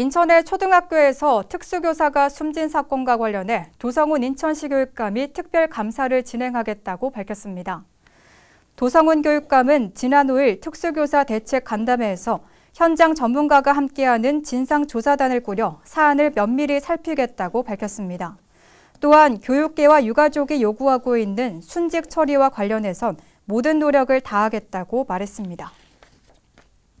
인천의 초등학교에서 특수교사가 숨진 사건과 관련해 도성훈 인천시 교육감이 특별 감사를 진행하겠다고 밝혔습니다. 도성훈 교육감은 지난 5일 특수교사 대책 간담회에서 현장 전문가가 함께하는 진상조사단을 꾸려 사안을 면밀히 살피겠다고 밝혔습니다. 또한 교육계와 유가족이 요구하고 있는 순직 처리와 관련해선 모든 노력을 다하겠다고 말했습니다.